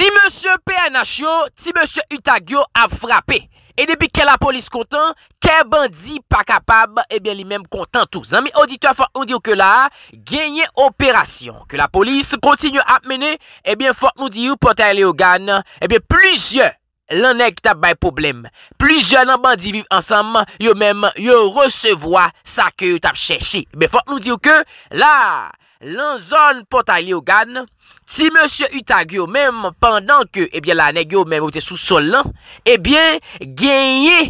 Ti monsye PNH yo, ti monsye Utagyo ap frape. E debi ke la polis kontan, ke bandi pa kapab, ebyen li menm kontan touz. Ami odito a fok nou diyo ke la, genye operasyon. Ke la polis kontinyo ap mene, ebyen fok nou diyo potay li yo gane. Ebyen plizye lanek tap bay problem. Plizye nan bandi viv ansam, yo menm yo resevoa sa ke yo tap cheshi. Ebyen fok nou diyo ke la. lan zon pou ta li yo gane, ti monsie Utagyo menm, pandan ke, ebyen, eh la negyo menm ou te sou sol lan, ebyen, eh genye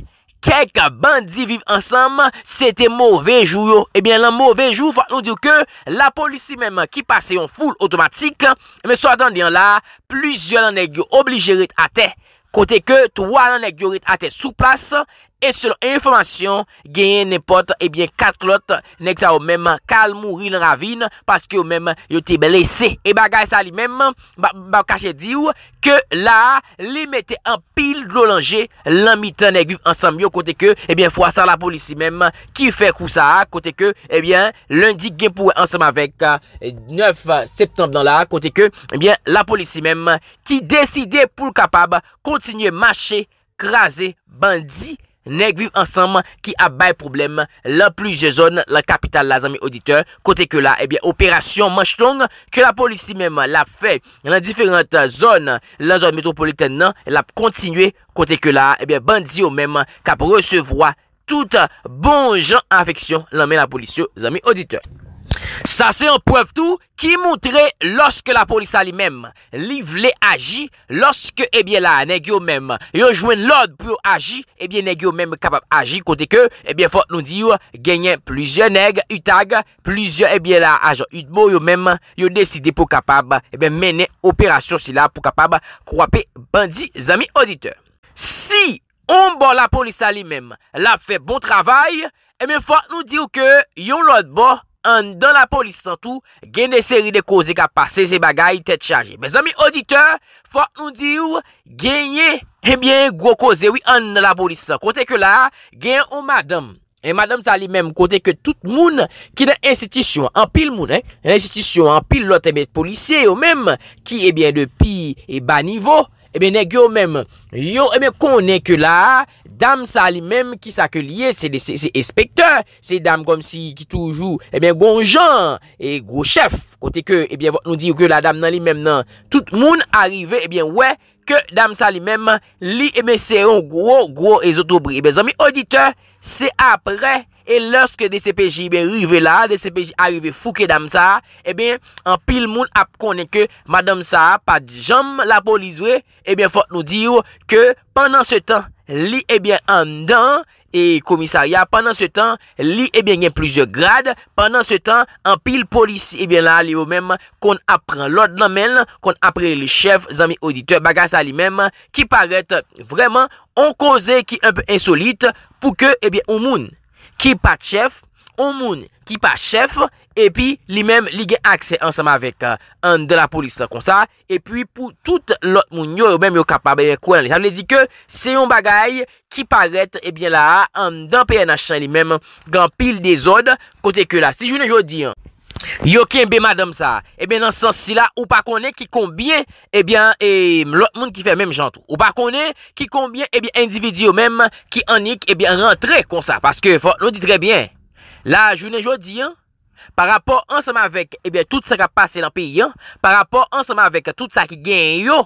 kek bandi vive ansanman, se te mouve jou yo. Ebyen, eh lan mouve jou, fwa nou diyo ke, la polisi menm ki pase yon foul otomatik, monsi wadan diyon la, plusyon la negyo oblige rete ate, kote ke, twa la negyo rete ate sou plas, ebyen, E selon informasyon, genyen ne pot ebyen kat lot nek sa ou menman kalmouri nan ravine paske ou menman yote belese. E bagay sa li menman, ba kache di ou, ke la li mette an pil do langer lan mitan nek viv ansam yo kote ke ebyen fwa sa la polisi menman ki fe kousa kote ke ebyen lundi genpou ansam avek 9 eh, septembre nan la kote ke ebyen la polisi menman ki deside pou kapab kontinye mache, krasi, bandi Nek viv ansam ki ap bay problem la pluje zon la kapital la zami auditeur kote ke la ebyen operasyon manchton ke la polisi mem la fey la diferante zon la zon metropoliten nan la kontinue kote ke la ebyen bandi ou mem kap resevwa tout bon jan afeksyon la men la polisi zami auditeur. Sa se anpwev tou ki moutre loske la polisa li mem. Liv le aji loske ebyen la neg yo mem. Yo jwen lod pou yo aji, ebyen neg yo mem kapab aji. Kote ke, ebyen fote nou di yo genyen plusye neg, yut ag, plusye ebyen la ajon yut mou yo mem, yo deside pou kapab, ebyen menen operasyon si la, pou kapab kwape bandi zami odite. Si, on bo la polisa li mem, la fe bon travay, ebyen eh fote nou di yo ke, yon lod bo, an dan la polisan tou, gen de seri de koze ka pase se bagay tet chaje. Bez an mi auditeur, fok nou di ou, genye, ebyen, go koze, oui, an dan la polisan. Kote ke la, gen ou madam, e madam sa li mem, kote ke tout moun, ki de insitisyon, an pil moun, eh, insitisyon, an pil lote, ebyen, eh, polisye ou mem, ki ebyen, eh, de pi, eba eh, nivou, Ebe ne gyo menm, yo ebe konen ke la, dam sa li menm ki sa ke liye, se de se espekteur, se dam kom si ki toujou, ebe gonjan, e gochef, kote ke ebe nou di yo ke la dam nan li menm nan, tout moun arrive ebe we, ke dam sa li menm li ebe se yon gwo, gwo e zo to bri, ebe zomi oditeur, se apre menm. E lorske DCPJ eh be rive la, DCPJ a rive fouke dame sa, e ben, an pil moun ap konen ke madame sa pa jam la poliswe, e eh ben, fote nou diyo ke, pandan se tan, li e ben, an dan, e komisarya, pandan se tan, li e ben, gen plizor grade, pandan se tan, an pil polis, e ben, la li ou men, kon apren lor dame, kon apren li chef, zami, auditeur, bagasa li men, ki paret, vremen, on koze ki un pe insolite, pou ke, e ben, ou moun, ki pa chèf, ou moun ki pa chèf, epi li mèm li gen akse ansama vek uh, an de la polis kon sa, epi pou tout lot moun yo, ou mèm yo kapabè e kwen li. Sa mè zi ke, se yon bagay ki paret, ebyen eh la, an dèmpe yon achan li mèm, gampil de zode, kote ke la. Si jounen yo di, Yo ken be madam sa, ebyen nan sensi la, ou pa konen ki konbyen, ebyen, lout moun ki fe mèm jantou, ou pa konen ki konbyen, ebyen, individu mèm ki anik, ebyen, rentre kon sa, paske fò, nou di trebyen, la jounen jodi, an, par rapport ansama vek, ebyen, eh tout sa ka pase lan peyi, an, par rapport ansama vek tout sa ki gen yo,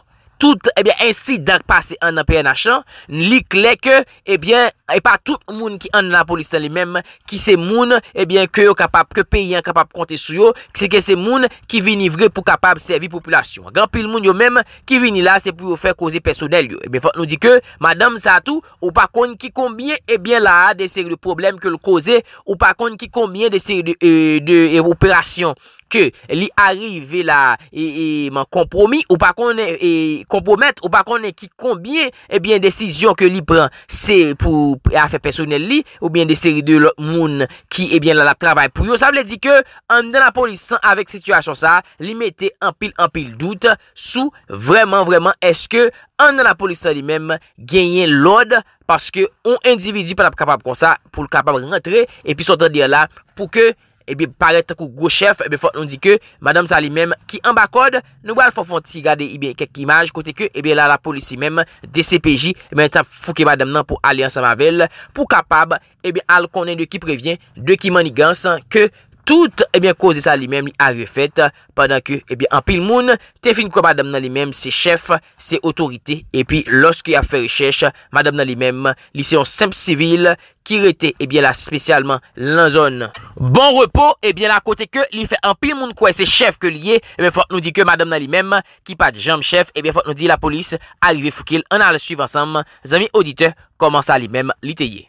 Tout, ebyen, ensi dak pase an apen achan, li klek, ebyen, eh e pa tout moun ki an nan la polisen li menm, ki se moun, ebyen, ke yo kapap, ke peyen kapap kontesuyo, ki se moun ki vini vre pou kapap servi populasyon. Gan pil moun yo menm, ki vini la, se pou yo fè eh koze personel yo. Ebyen, fòk nou di ke, madame Satou, ou pa kon ki konbyen, ebyen, la ha de seri de problem ke lo koze, ou pa kon ki konbyen de seri euh, de euh, operasyon. li arive la e, e man kompromi ou pa konen e kompromet ou pa konen ki konbien ebyen eh desisyon ke li pran se pou afe personel li oubyen de seri de moun ki ebyen eh la trabay pou yo. Sa vle di ke an nan la polisan avek situasyon sa li mette empil empil dout sou vreman vreman eske an nan la polisan li mem genyen lode paske on individu pa la kapab kon sa pou kapab rentre e pi sotan dir la pou ke ebe parete kou gwo chef, ebe eh fote non di ke madame sali mem ki ambakode nou wale fote fonte si gade ebe eh kek imaj kote ke ebe eh la polisi mem de CPJ, ebe entan fote ke madame nan pou aliyan sa mavel, pou kapab ebe al konen de ki previen de ki manigan san ke Tout, ebyen, koze sa li mem li a refete, padan ke, ebyen, eh an pil moun, te fin kwa madame nan li mem, se chef, se otorite, e pi, loske ya fe recheche, madame nan li mem, li se yon semp sivil, ki rete, ebyen, la spesyalman lan zon. Bon repo, ebyen, la kote ke li fe an pil moun kwa se chef ke liye, ebyen, fote nou di ke madame nan li mem, ki pa di jam chef, ebyen, fote nou di la polis, arive fokil, an a le suiv ansam, zami audite, koman sa li mem li teye.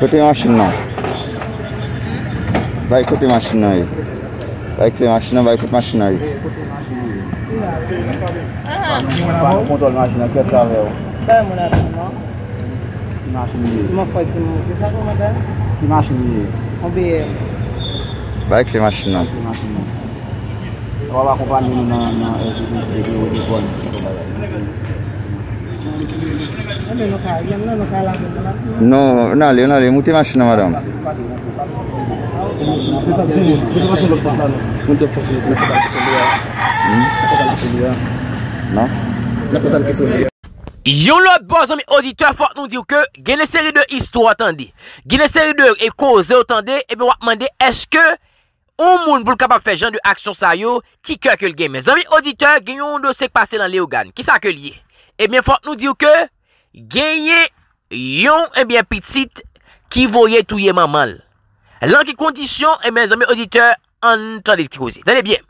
Kote mashin nan Baye kote mashin nan yi Baye ki le mashin nan baye kote mashin nan yi Pote mashin yi Mwen an ou kontol mashin nan kes lave ou Baye mwen an ou kontol man Mashin yi Mwen fwoy ti mwen Desa pou madan? Ki mashin yi Obe ye Baye ki le mashin nan Baye ki le mashin nan E wala kou pa nin nan Dik bon dik ta basi Men nou ka a yem nan nou ka lave Non, nan non, non, non. bon le, nan le, mouti machina, madame. Joun lò, bon, zami auditeur, fòk nou diw ke, gen le seri 2 istou atande. Gen le seri 2 e koze atande, ebe wak mande, eske, ou moun boul kapap fe jan de aksyon sayo, ki kè akèl gen? Zami auditeur, gen yon de se pase nan le ougan, ki sa akèl ye? Ebe eh fòk nou diw ke, genye... yon ebyen eh pitit ki voye touye man mal. Lanke kondisyon e eh men zame odite an tradiktiko zi. Dan ebyen.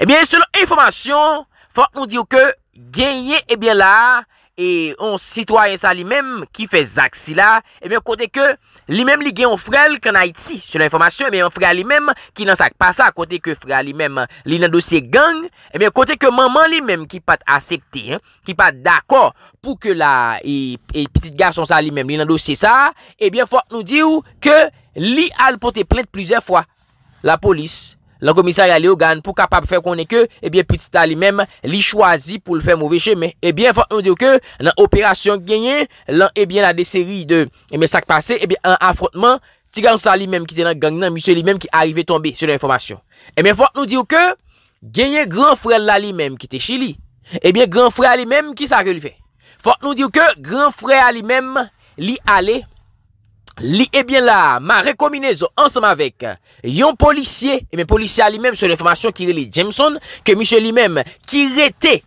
Ebyen, eh selon informasyon, fawak nou diyo ke genye ebyen la e yon sitwoyen sa li menm ki fe zak si la, e mi yon kote ke li menm li gen yon frel kan Haiti, se nan informasyon, e mi yon frel li menm ki nan sak pa sa, kote ke frel li menm li nan dosye gang, e mi yon kote ke maman li menm ki pat asekte, ki pat dako pou ke la, e, e ptite garson sa li menm li nan dosye sa, e biye fwa nou diyo ke li al pote plente plize fwa, la polis. Lan komisari Ali Ogan pou kapap fè konè ke, ebyen Prisita li mèm li chwazi pou l fè mouvè chème. Ebyen, fòk nou diw ke nan operasyon genye, lan ebyen la de seri de sakpase, ebyen an afrotman, ti gan sa li mèm ki te nan gang nan misè li mèm ki arrive tombe sou lè informasyon. Ebyen, fòk nou diw ke genye gran frè la li mèm ki te chè li. Ebyen, gran frè la li mèm ki sa releve. Fòk nou diw ke gran frè la li mèm li ale. Li ebyen eh la, ma rekominezo ansam avek euh, yon polisye, ebyen polisye a li menm se l'informasyon ki li jemson, ke misye li menm ki rete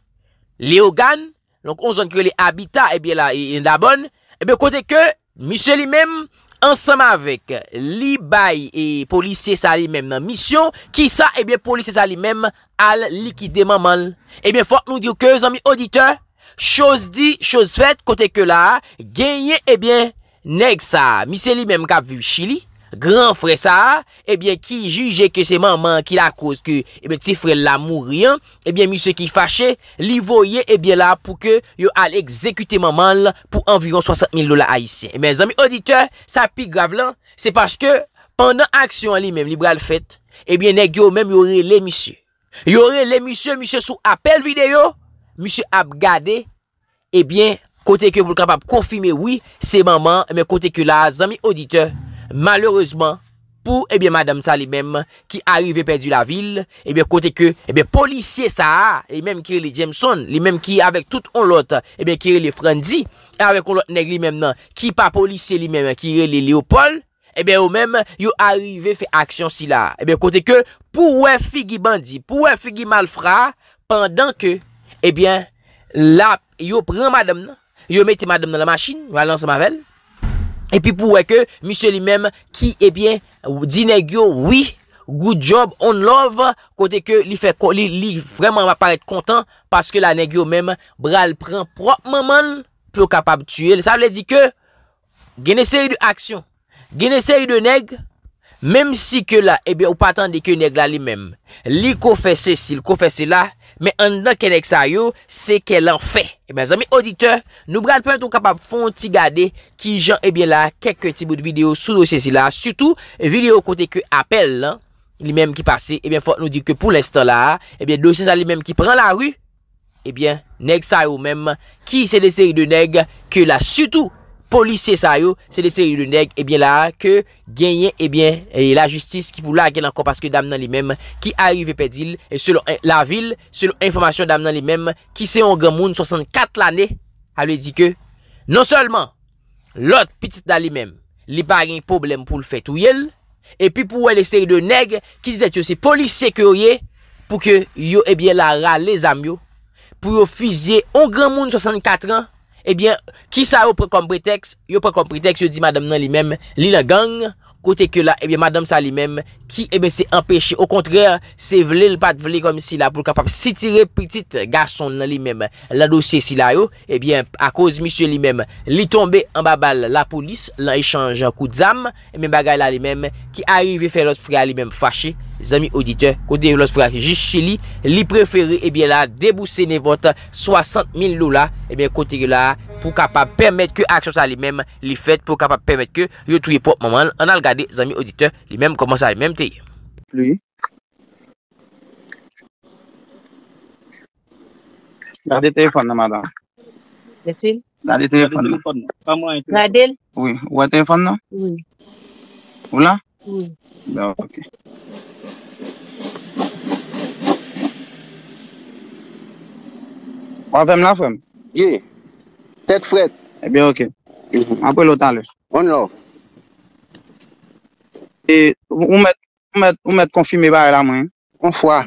li ogan, lakon zon ki li habita ebyen la, ebyen la bon, ebyen kote ke misye li menm ansam avek li bayi e polisye sa li menm nan misyon, ki sa ebyen eh polisye sa li menm al likide manman. Ebyen eh fwa nou diyo ke zon mi odite, chos di, chos fet, kote ke la, genye ebyen, Neg sa, misye li menm kap vi chili, gran fre sa, ebyen ki juje ke se manman ki la kouse ki, ebyen ti fre la mou riyan, ebyen misye ki fache, li voye ebyen la pou ke yo al ekzekute manman la, pou anviron 60.000 dola a isye. Ebyen zami audite, sa pi grav lan, se paske, pandan aksyon li menm li bral fet, ebyen neg yo menm yore le misye. Yore le misye, misye sou apel video, misye ap gade, ebyen, Kote ke pou l'krapap konfime wè, se maman, mè kote ke la, zan mi odite, malereusement, pou, e eh bè, madame sa li mèm, ki arrive perdu la vil, e eh bè kote ke, e eh bè, polisye sa, e mèm ki re le Jameson, li mèm ki avèk tout on lot, e bè ki re le Frandi, avèk on lot neg li mèm nan, ki pa polisye li mèm, ki re le Leopold, e bè ou mèm, yo arrive fe aksyon si la. E bè kote ke, pou wè figi bandi, pou wè figi malfra, pandan ke, e bè, la, yo pran madame nan, yo mette madame nan la machine, va lanse mavel epi pou weke, misye li mem ki ebyen, di negyo oui, good job, on love kote ke li fe kol, li vreman va paret kontan, paske la negyo mem, bral pren propman man, pou kapab tue, le sa vle di ke gen eseri de aksyon gen eseri de neg Mem si ke la, ebyen eh ou patande ke neg la li mem, li kou fese si, li kou fese la, men an dan ke neg sa yo, se ke lan fè. Ebyen zami auditeur, nou brade pou an tou kapab fonte gade ki jan ebyen la, kek ke ti bout videyo sou dosye si la. Soutou, videyo kote ke apel la, li mem ki pase, ebyen eh fote nou di ke pou lestan la, ebyen dosye sa li mem ki pran la ru, ebyen neg sa yo mem, ki se dese de neg, ke la soutou. Polisye sa yo se de eh eh seri eh, non de neg ebyen la ke genyen ebyen la justis ki pou la gen anko paske dam nan li menm ki arive pedil la vil selon informasyon dam nan li menm ki se yon gran moun 64 l ane. A li di ke non solman lot pitit dan li menm li pa genye problem pou l fet ou yel. E pi pou wè de seri de neg ki dit et yo se polisye ke ou ye pou ke yo ebyen la ra les am yo pou yo fizye yon gran moun 64 an. Ebyen, ki sa yo pre kom preteks, yo pre kom preteks, yo di madame nan li mem, li la gang, kote ke la, ebyen madame sa li mem, ki ebyen se empeshe. Au kontrere, se vle le pat vle kom si la pou kapap sitire petit gason nan li mem, la dosye si la yo, ebyen a koz misye li mem, li tombe an babal la polis, lan e chanje an kout zam, ebyen bagay la li mem, ki a yive fè lot fria li mem fache. zami auditeur, kote yo lòs fwa jishe li eh eh li preferi e bie la debousse ne vota 60.000 lola e bie kote yo la pou kapap permèt ke aksyon sa li mèm li fèt pou kapap permèt ke yo touye pòp mèman an al gade zami auditeur li mèm koman sa li mèm tey ploui gade telefon nan madan gade telefon nan gade wè telefon nan wè wè Wafem lafem? Ye. Tet fwet. Ebyen okey. Mhm. Anpwen lotan le. On lov. E ou met konfimi baye la mwen? Kon fwa.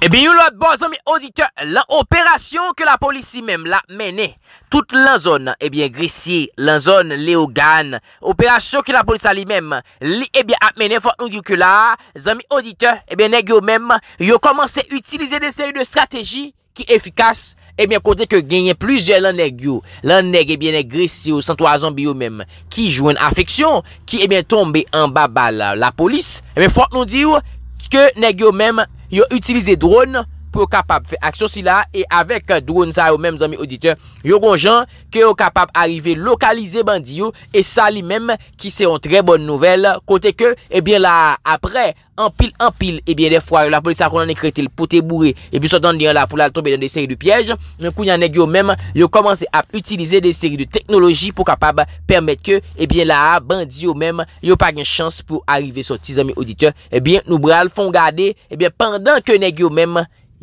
Eby eh yon lout bon, zanmi audite, lan operasyon ke la polisi mem la menen, tout lan zon, ebyen grisye, lan zon leo gan, operasyon ke la eh polisi li mem, li ebyen ap menen, fote nou diyo ke la, zanmi audite, ebyen neg yo mem, eh yo komanse utilize de seri de strategi ki efikas, ebyen kote ke genyen plizye lan neg yo, lan neg ebyen neg grisye ou santwa zanbi yo mem, ki jwen afeksyon, ki ebyen tombe an baba la polis, ebyen fote nou diyo, ke neg yo mem, yo utilisé drone pou yo kapap fè aksyon si la, e avek drone sa yo mèm zami auditeur, yo kon jan, ke yo kapap arrive lokalize bandi yo, e sa li mèm, ki se yon tre bon nouvel, kote ke, e bie la, apre, anpil anpil, e bie defwa, yo la polisa kon anekretil, pote bouré, e bie sotan diyan la, pou la tombe den de seri de pièj, nou kou nyan neg yo mèm, yo komanse ap utilize de seri de teknologi, pou kapap permèt ke, e bie la, bandi yo mèm, yo pa gen chans pou arrive sot ti zami auditeur, e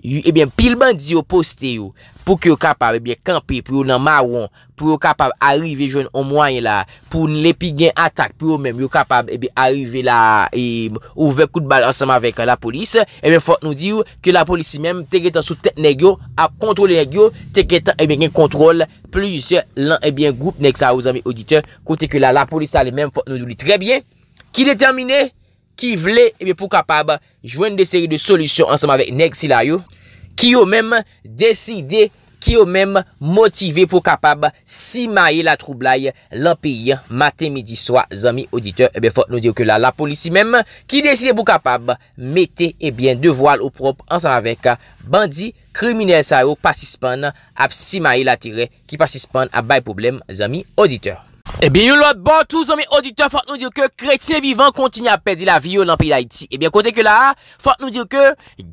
Ebyen eh pilman diyo poste yo pou ki yo kapab ebyen kampe pou yo nan marwong Pou yo kapab arive joun o mwany la pou nou le pi gen atak pou yo men yo kapab ebyen arive la Ouve kout bal ansama vek la polis Ebyen fok nou diyo ke la polisi menm tegetan sou tek negyo ap kontrole negyo Teketan ebyen gen kontrole pli yusye lan ebyen goup nek sa ou zami audite Kote ke la la polis ale menm fok nou diyo li trebyen Ki de termine? ki vle eh pou kapab jwen de seri de solusyon ansanm avèk Nek Silayou, ki yo mèm deside, ki yo mèm motive pou kapab simaye la troublai lan peyi, maten, midi, swa, zami, auditeur, ebe eh fòt nou diyo ke la la polisi mèm, ki deside pou kapab mette ebyen eh devwal ou prop ansanm avèk Bandi Kriminal Sayou pasispan ap simaye la tire ki pasispan ap bay problem zami auditeur. Ebyen eh yon lot bon tou zon mi auditeur fote nou dire ke kretine vivan kontine apedi la viyo nan pi la iti Ebyen kote ke la fote nou dire ke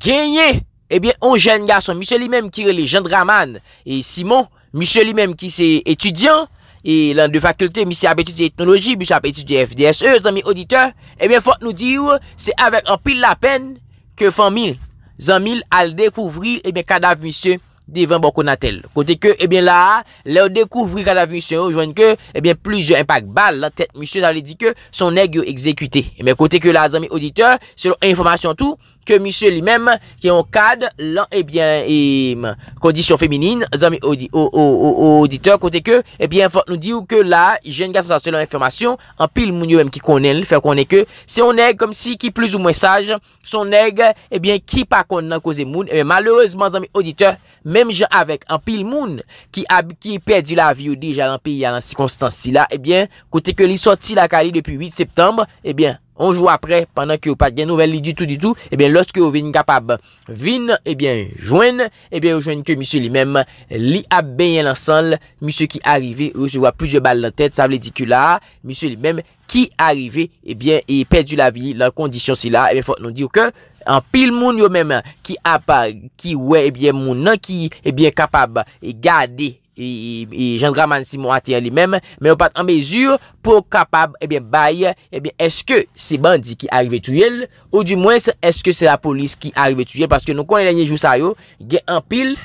genye ebyen on jen gason Mise li menm ki rele jen draman e Simon Mise li menm ki se etudyan e lan de fakulte Mise apeti di etnologi, mise apeti di FDSE Zon mi auditeur ebyen fote nou dire se avek an pil la pen Ke fon mil, zon mil al dekouvri ebyen eh kadav mise divan bon konatel. Kote ke, ebyen eh la, le ou dekouvri kada vi se oujwen ke, ebyen plizio impak. Bal, la tet misyon a li di ke, son egyo ekzekute. Ebyen eh kote ke la zami auditeur, se lo informasyon tou, ke misye li mem ki an kad lan ebyen kondisyon femenine zami o oditeur kote ke, ebyen eh nou di ou ke la jen gatsan sanse lan informasyon, an pil moun yo em ki konen, fè konen ke, se on neg kom si ki plus ou mwen saj, son neg ebyen eh ki pa konen an kose moun, ebyen eh malouzman zami oditeur, mem jan avek an pil moun ki perdi la vi ou di jalan pi yalan si konstansi la, ebyen kote ke li soti la kali depi 8 septembre, ebyen, Onjou apre, panan ki ou pa gen nouvel li di tou di tou, ebyen loske ou veni kapab vin, ebyen jwen, ebyen ou jwen ke misi li men, li ap beyen lansal, misi ki arive, ou se wap plus yo bal nan tet, sa vle di ki la, misi li men, ki arive, ebyen, eh e perdi la vi, la kondisyon si la, ebyen fote non di yo ke, an pil moun yo men, ki ap, ki we, ebyen moun nan ki, ebyen eh kapab, e gade, ebyen. E jen draman si mou ate li menm Men w pat an mezur Po kapab ebyen eh bay Ebyen eh eske se bandi ki arrive tuyel Ou di mwen eske se la polis ki arrive tuyel Paske nou kon enye jou sayo Ge an pil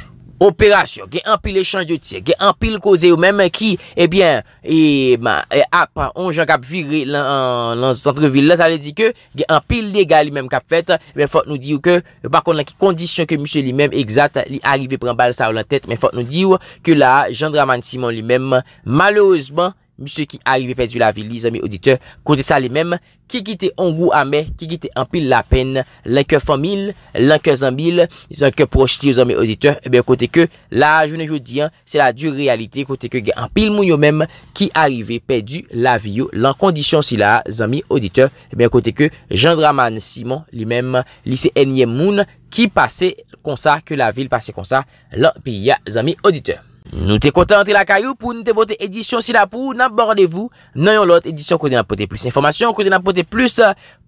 operasyon, ge empil e chanj yo tse, ge empil koze yo menm ki, ebyen, eh e, e ap, on jan kap viri lan zantre vil la, sa le di ke, ge empil legal li menm kap fet, menfot nou di yo ke, bakon la ki kondisyon ke msye li menm, egzat, li arive prembal sa ou lan tet, menfot nou di yo, ke la, jandraman Simon li menm, malouzman, misye ki arrive pe du la vil li zami auditeur, kote sa li mem, ki kite ongou ame, ki kite anpil la pen, lanker famil, lanker zambil, lanker projiti yo zami auditeur, e ben kote ke la jounen joudian, se la di realite, kote ke gen anpil moun yo mem, ki arrive pe du la vil yo, lan kondisyon si eh la zami auditeur, e ben kote ke jandraman Simon li mem, lise enye moun, ki pase konsa, ke la vil pase konsa, lan pi ya zami auditeur. Nou te konta antre lakayou pou nou te vote edisyon si la pou nan bordevou nan yon lot edisyon kote nan pote plus informasyon, kote nan pote plus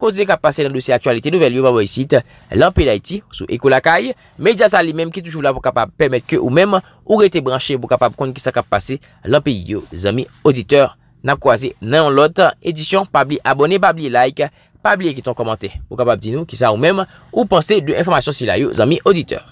kose euh, kap pase nan dosye aktualite nouvel yon baboy sit lant pi la iti sou ekou lakay. Medya sa li menm ki toujou la pou kapap permet ke ou menm ou rete branche pou kapap kon ki sa kap pase lant pi yon zami auditeur nan kwa ze nan yon lot edisyon. Pabli abone, pabli like, pabli ekiton komante pou kapap di nou ki sa ou menm ou pense de informasyon si la yon zami auditeur.